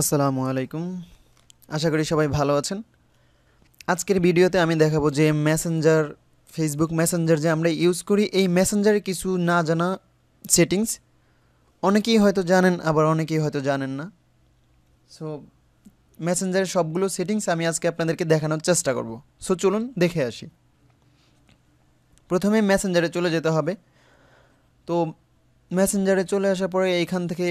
আসসালামু আলাইকুম আশা করি সবাই ভালো আছেন আজকের ভিডিওতে আমি দেখাবো যে মেসেঞ্জার ফেসবুক মেসেঞ্জার যে আমরা ইউজ করি এই মেসেঞ্জারে কিছু না জানা সেটিংস অনেকেই হয়তো জানেন আবার অনেকেই হয়তো জানেন না সো মেসেঞ্জারের সবগুলো সেটিংস আমি আজকে আপনাদেরকে দেখানোর চেষ্টা করব সো চলুন দেখে আসি প্রথমে মেসেঞ্জারে চলে যেতে হবে তো মেসেঞ্জারে চলে আসার পরে এইখান থেকে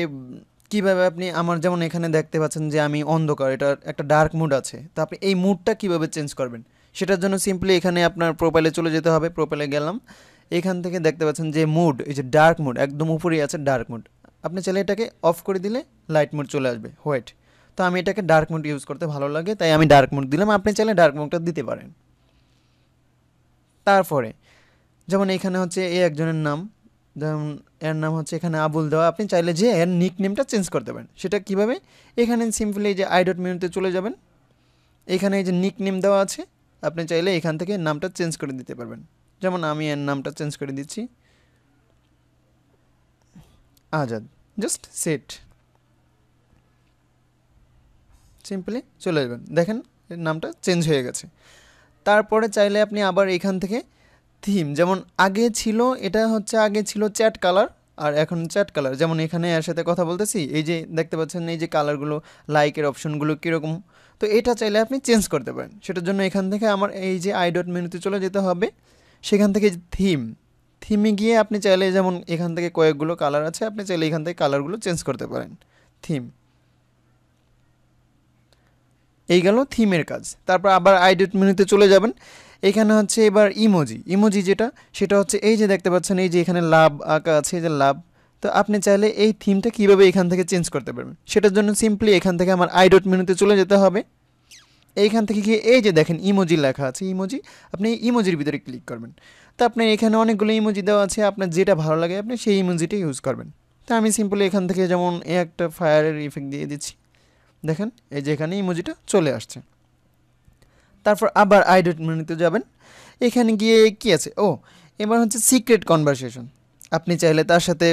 কিভাবে আপনি আমার যেমন এখানে দেখতে পাচ্ছেন যে আমি অন্ধকার এটা একটা ডার্ক মুড আছে তো আপনি এই মুডটা কিভাবে চেঞ্জ করবেন সেটার জন্য সিম্পলি এখানে আপনার প্রোফাইলে চলে যেতে হবে প্রোফাইলে গেলাম এখান থেকে দেখতে পাচ্ছেন যে মুড এই যে ডার্ক মুড একদম উপরেই আছে ডার্ক মুড আপনি চাইলে এটাকে অফ করে দিলে লাইট মুড চলে আসবে হোয়াইট তো আমি এটাকে ডার্ক মুড ইউজ করতে ভালো লাগে তাই আমি ডার্ক মুড দিলাম আপনি চাইলে ডার্ক মুডটা দিতে পারেন তারপরে যেমন এখানে হচ্ছে এই একজনের নাম যেমন এর নাম হচ্ছে এখানে আবুল দেওয়া আপনি চাইলে যে এর নিক নেমটা চেঞ্জ করতে পারেন সেটা কিভাবে এখানে সিম্পলি যে আই ডট মেনুতে চলে যাবেন এখানে যে নিক নেম দেওয়া আছে আপনি চাইলে এখান থেকে নামটা চেঞ্জ করে দিতে পারবেন যেমন আমি এর নামটা চেঞ্জ করে দিচ্ছি আজাদ জাস্ট সেট সিম্পলি চলে যাবেন দেখেন নামটা চেঞ্জ হয়ে গেছে তারপরে চাইলে আপনি আবার এখান থেকে থিম যেমন আগে ছিল এটা হচ্ছে আগে ছিল চ্যাট কালার আর এখন চ্যাট কালার যেমন এখানে এর সাথে কথা বলতেছি এই যে দেখতে পাচ্ছেন এই যে কালারগুলো লাইকের অপশনগুলো কীরকম তো এটা চাইলে আপনি চেঞ্জ করতে পারেন সেটার জন্য এখান থেকে আমার এই যে আইডট মেনুতে চলে যেতে হবে সেখান থেকে থিম থিমে গিয়ে আপনি চাইলে যেমন এখান থেকে কয়েকগুলো কালার আছে আপনি চাইলে এখান থেকে কালারগুলো চেঞ্জ করতে পারেন থিম এই গেল থিমের কাজ তারপর আবার আইডট মেনুতে চলে যাবেন এখানে হচ্ছে এবার ইমোজি ইমোজি যেটা সেটা হচ্ছে এই যে দেখতে পাচ্ছেন এই যে এখানে লাভ আঁকা আছে এই যে লাভ তো আপনি চাইলে এই থিমটা কিভাবে এখান থেকে চেঞ্জ করতে পারবেন সেটার জন্য সিম্পলি এখান থেকে আমার আই ডট মেনুতে চলে যেতে হবে এইখান থেকে গিয়ে এই যে দেখেন ইমোজি লেখা আছে ইমোজি আপনি ইমোজির ভিতরে ক্লিক করবেন তো আপনি এখানে অনেকগুলো ইমোজি দেওয়া আছে আপনার যেটা ভালো লাগে আপনি সেই ইমোজিটা ইউজ করবেন তো আমি সিম্পলি এখান থেকে যেমন একটা ফায়ারের ইফেক্ট দিয়ে দিচ্ছি দেখেন এই যে এখানে ইমোজিটা চলে আসছে তারপর আবার আইডেট মেনুতে যাবেন এখানে গিয়ে কি আছে ও এবার হচ্ছে সিক্রেট কনভারসেশন আপনি চাইলে তার সাথে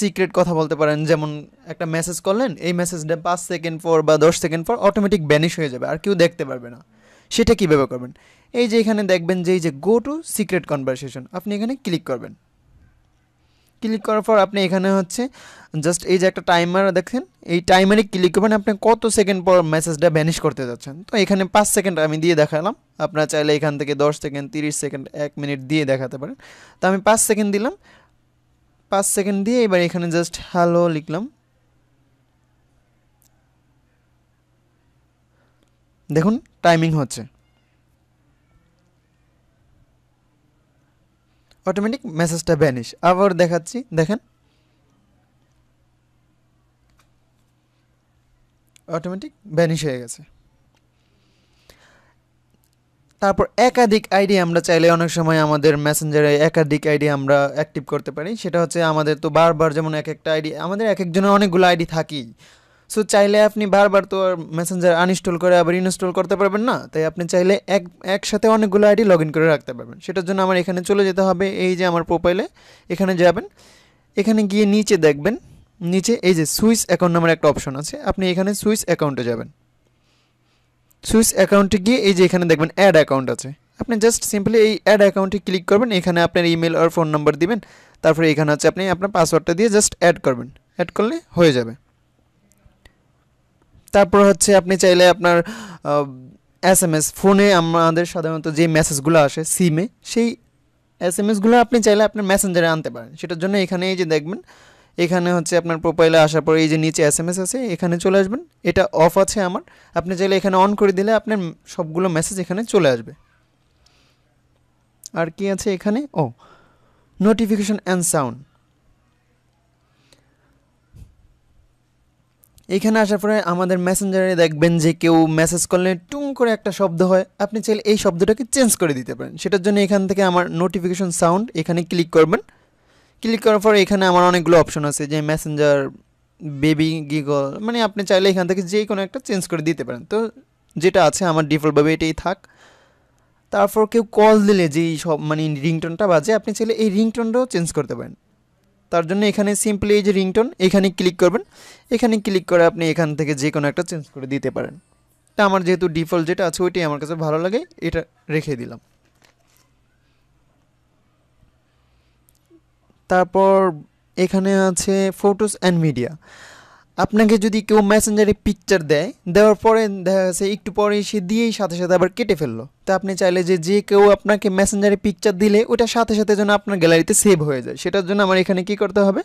সিক্রেট কথা বলতে পারেন যেমন একটা মেসেজ করলেন এই মেসেজটা পাঁচ সেকেন্ড পর বা দশ সেকেন্ড পর অটোমেটিক ব্যানিশ হয়ে যাবে আর কেউ দেখতে পারবে না সেটা কীভাবে করবেন এই যে এখানে দেখবেন যে এই যে গো টু সিক্রেট কনভারসেশন আপনি এখানে ক্লিক করবেন ক্লিক করার পর আপনি এখানে হচ্ছে জাস্ট এই যে একটা টাইমার দেখেন এই টাইমারে ক্লিক করবেন আপনি কত সেকেন্ড পর মেসেজটা ব্যানিশ করতে যাচ্ছেন তো এখানে পাঁচ সেকেন্ড আমি দিয়ে দেখালাম আপনারা চাইলে এখান থেকে দশ সেকেন্ড তিরিশ সেকেন্ড এক মিনিট দিয়ে দেখাতে পারেন তো আমি পাঁচ সেকেন্ড দিলাম পাঁচ সেকেন্ড দিয়ে এবার এখানে জাস্ট হ্যালো লিখলাম দেখুন টাইমিং হচ্ছে অটোমেটিক মেসেজটা ব্যানিশ আবার দেখাচ্ছি দেখেন অটোমেটিক ভ্যানিশ হয়ে গেছে তারপর একাধিক আইডি আমরা চাইলে অনেক সময় আমাদের মেসেঞ্জারে একাধিক আইডি আমরা অ্যাক্টিভ করতে পারি সেটা হচ্ছে আমাদের তো বারবার যেমন এক একটা আইডি আমাদের এক একজনের অনেকগুলো আইডি থাকেই সো চাইলে আপনি বারবার তো আর মেসেঞ্জার আনইনস্টল করে আবার ইনস্টল করতে পারবেন না তাই আপনি চাইলে এক একসাথে অনেকগুলো আইডি লগ ইন করে রাখতে পারবেন সেটার জন্য আমার এখানে চলে যেতে হবে এই যে আমার প্রোফাইলে এখানে যাবেন এখানে গিয়ে নিচে দেখবেন নিচে এই যে সুইস অ্যাকাউন্ট নামের একটা অপশন আছে আপনি এখানে সুইস অ্যাকাউন্টে যাবেন সুইস অ্যাকাউন্টে গিয়ে এই যে এখানে দেখবেন অ্যাড অ্যাকাউন্ট আছে আপনি জাস্ট সিম্পলি এই অ্যাড অ্যাকাউন্টে ক্লিক করবেন এখানে আপনার ইমেল আর ফোন নাম্বার দিবেন তারপরে এখানে আছে আপনি আপনার পাসওয়ার্ডটা দিয়ে জাস্ট অ্যাড করবেন অ্যাড করলে হয়ে যাবে তারপর হচ্ছে আপনি চাইলে আপনার এস এম এস ফোনে আমাদের সাধারণত যে মেসেজগুলো আসে সিমে সেই এস এম এসগুলো আপনি চাইলে আপনার মেসেঞ্জারে আনতে পারেন সেটার জন্য এখানে এই যে দেখবেন এখানে হচ্ছে আপনার প্রোফাইলে আসার পর এই যে নিচে এস এম এস আছে এখানে চলে আসবেন এটা অফ আছে আমার আপনি চাইলে এখানে অন করে দিলে আপনার সবগুলো মেসেজ এখানে চলে আসবে আর কি আছে এখানে ও নোটিফিকেশন অ্যান্ড সাউন্ড এখানে আসার পরে আমাদের মেসেঞ্জারে দেখবেন যে কেউ মেসেজ করলে টুং করে একটা শব্দ হয় আপনি চাইলে এই শব্দটাকে চেঞ্জ করে দিতে পারেন সেটার জন্য এখান থেকে আমার নোটিফিকেশন সাউন্ড এখানে ক্লিক করবেন ক্লিক করার পর এখানে আমার অনেকগুলো অপশন আছে যে মেসেঞ্জার বেবি গিগল মানে আপনি চাইলে এখান থেকে যে কোনো একটা চেঞ্জ করে দিতে পারেন তো যেটা আছে আমার ডিফল্টভাবে এটাই থাক তারপর কেউ কল দিলে যেই সব মানে রিংটোনটা বাজে আপনি চাইলে এই রিংটোনটাও চেঞ্জ করতে পারেন তার জন্য এখানে সিম্পলি এই যে রিংটোন এখানে ক্লিক করবেন এখানে ক্লিক করে আপনি এখান থেকে যে কোনো একটা চেঞ্জ করে দিতে পারেন তা আমার যেহেতু ডিফল্ট যেটা আছে ওইটাই আমার কাছে ভালো লাগে এটা রেখে দিলাম তারপর এখানে আছে ফটোস অ্যান্ড মিডিয়া আপনাকে যদি কেউ মেসেঞ্জারে পিকচার দেয় দেওয়ার পরে দেখা গেছে একটু পরে সে দিয়েই সাথে সাথে আবার কেটে ফেললো তো আপনি চাইলে যে যে কেউ আপনাকে মেসেঞ্জারে পিকচার দিলে ওটা সাথে সাথে যেন আপনার গ্যালারিতে সেভ হয়ে যায় সেটার জন্য আমার এখানে কি করতে হবে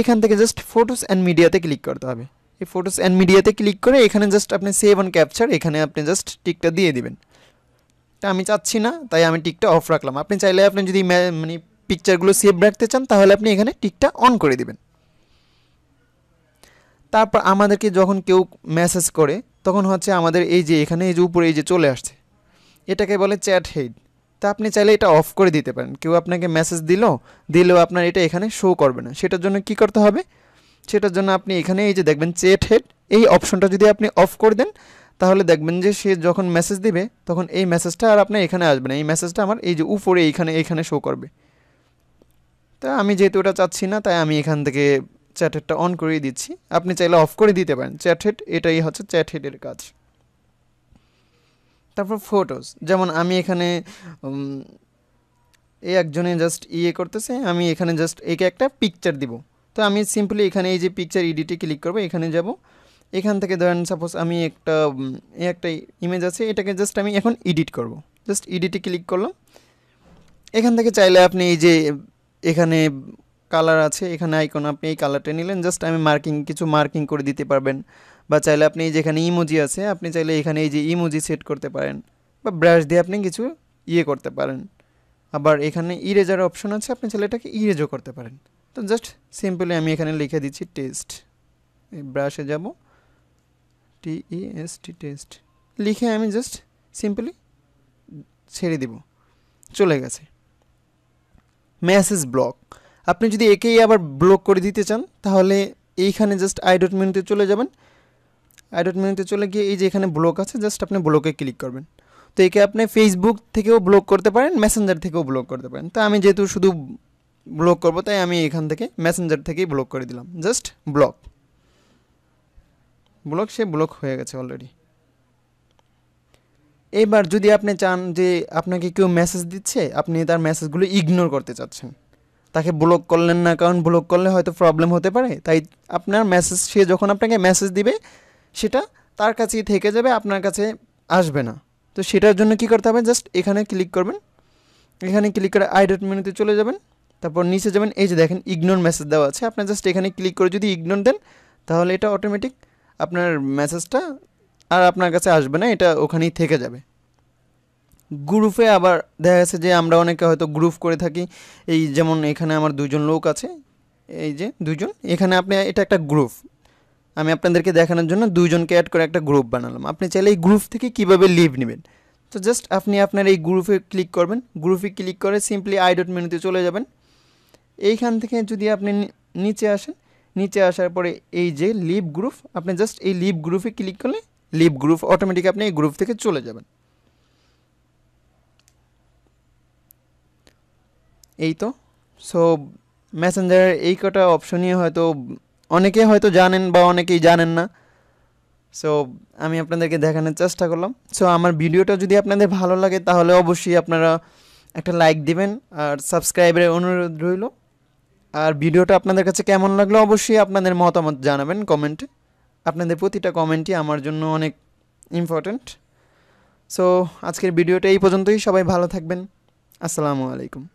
এখান থেকে জাস্ট ফটোস অ্যান্ড মিডিয়াতে ক্লিক করতে হবে এই ফটোস অ্যান্ড মিডিয়াতে ক্লিক করে এখানে জাস্ট আপনি সেভ অ্যান্ড ক্যাপচার এখানে আপনি জাস্ট টিকটা দিয়ে দিবেন তা আমি চাচ্ছি না তাই আমি টিকটা অফ রাখলাম আপনি চাইলে আপনি যদি মানে পিকচারগুলো সেভ রাখতে চান তাহলে আপনি এখানে টিকটা অন করে দেবেন তারপর আমাদেরকে যখন কেউ মেসেজ করে তখন হচ্ছে আমাদের এই যে এখানে এই যে উপরে এই যে চলে আসছে এটাকে বলে চ্যাট হেড তা আপনি চাইলে এটা অফ করে দিতে পারেন কেউ আপনাকে মেসেজ দিল দিলেও আপনার এটা এখানে শো করবে না সেটার জন্য কি করতে হবে সেটার জন্য আপনি এখানে এই যে দেখবেন চ্যাট হেড এই অপশনটা যদি আপনি অফ করে দেন তাহলে দেখবেন যে সে যখন মেসেজ দিবে তখন এই মেসেজটা আর আপনার এখানে আসবে না এই মেসেজটা আমার এই যে উপরে এইখানে এইখানে শো করবে তা আমি যেহেতু এটা চাচ্ছি না তাই আমি এখান থেকে চ্যাট হেডটা অন করিয়ে দিচ্ছি আপনি চাইলে অফ করে দিতে পারেন চ্যাট হেড এটাই হচ্ছে চ্যাট হেডের কাজ তারপর ফটোজ যেমন আমি এখানে এই একজনে জাস্ট ইয়ে করতেছে আমি এখানে জাস্ট একে একটা পিকচার দিব তো আমি সিম্পলি এখানে এই যে পিকচার ইডিটে ক্লিক করবো এখানে যাব এখান থেকে ধরেন সাপোজ আমি একটা এই একটা ইমেজ আছে এটাকে জাস্ট আমি এখন এডিট করব জাস্ট এডিটে ক্লিক করলাম এখান থেকে চাইলে আপনি এই যে এখানে কালার আছে এখানে আইকন আপনি এই কালারটা নিলেন জাস্ট আমি মার্কিং কিছু মার্কিং করে দিতে পারবেন বা চাইলে আপনি যেখানে ইমোজি আছে আপনি চাইলে এখানে এই যে ইমোজি সেট করতে পারেন বা ব্রাশ দিয়ে আপনি কিছু ইয়ে করতে পারেন আবার এখানে ইরেজার অপশন আছে আপনি চাইলে এটাকে ইরেজও করতে পারেন তো জাস্ট সিম্পলি আমি এখানে লিখে দিচ্ছি টেস্ট এই ব্রাশে যাব টি এস টি টেস্ট লিখে আমি জাস্ট সিম্পলি ছেড়ে দিব চলে গেছে মেসেজ ব্লক আপনি যদি একেই আবার ব্লক করে দিতে চান তাহলে এইখানে জাস্ট আইডট মেনুতে চলে যাবেন আইডট মেনুতে চলে গিয়ে এই যে এখানে ব্লক আছে জাস্ট আপনি ব্লকে ক্লিক করবেন তো একে আপনি ফেসবুক থেকেও ব্লক করতে পারেন মেসেঞ্জার থেকেও ব্লক করতে পারেন তো আমি যেহেতু শুধু ব্লক করবো তাই আমি এখান থেকে মেসেঞ্জার থেকেই ব্লক করে দিলাম জাস্ট ব্লক ব্লক সে ব্লক হয়ে গেছে অলরেডি এবার যদি আপনি চান যে আপনাকে কেউ মেসেজ দিচ্ছে আপনি তার মেসেজগুলো ইগনোর করতে চাচ্ছেন তাকে ব্লক করলেন না কারণ ব্লক করলে হয়তো প্রবলেম হতে পারে তাই আপনার মেসেজ সে যখন আপনাকে মেসেজ দিবে সেটা তার কাছেই থেকে যাবে আপনার কাছে আসবে না তো সেটার জন্য কি করতে হবে জাস্ট এখানে ক্লিক করবেন এখানে ক্লিক করে আইডেট মেনুতে চলে যাবেন তারপর নিচে যাবেন এই যে দেখেন ইগনোর মেসেজ দেওয়া আছে আপনার জাস্ট এখানে ক্লিক করে যদি ইগনোর দেন তাহলে এটা অটোমেটিক আপনার মেসেজটা আর আপনার কাছে আসবে না এটা ওখানেই থেকে যাবে গ্রুপে আবার দেখা গেছে যে আমরা অনেকে হয়তো গ্রুপ করে থাকি এই যেমন এখানে আমার দুজন লোক আছে এই যে দুজন এখানে আপনি এটা একটা গ্রুপ আমি আপনাদেরকে দেখানোর জন্য দুজনকে অ্যাড করে একটা গ্রুপ বানালাম আপনি চাইলে এই গ্রুপ থেকে কিভাবে লিভ নেবেন তো জাস্ট আপনি আপনার এই গ্রুপে ক্লিক করবেন গ্রুপে ক্লিক করে সিম্পলি আই ডট মেনুতে চলে যাবেন এইখান থেকে যদি আপনি নিচে আসেন নিচে আসার পরে এই যে লিভ গ্রুপ আপনি জাস্ট এই লিভ গ্রুপে ক্লিক করলে লিভ গ্রুপ অটোমেটিক আপনি এই গ্রুপ থেকে চলে যাবেন এই তো সো মেসেঞ্জার এই কটা অপশনই হয়তো অনেকে হয়তো জানেন বা অনেকেই জানেন না সো আমি আপনাদেরকে দেখানোর চেষ্টা করলাম সো আমার ভিডিওটা যদি আপনাদের ভালো লাগে তাহলে অবশ্যই আপনারা একটা লাইক দিবেন আর সাবস্ক্রাইবের অনুরোধ রইল আর ভিডিওটা আপনাদের কাছে কেমন লাগলো অবশ্যই আপনাদের মতামত জানাবেন কমেন্টে আপনাদের প্রতিটা কমেন্টই আমার জন্য অনেক ইম্পর্ট্যান্ট সো আজকের ভিডিওটা এই পর্যন্তই সবাই ভালো থাকবেন আসসালামু আলাইকুম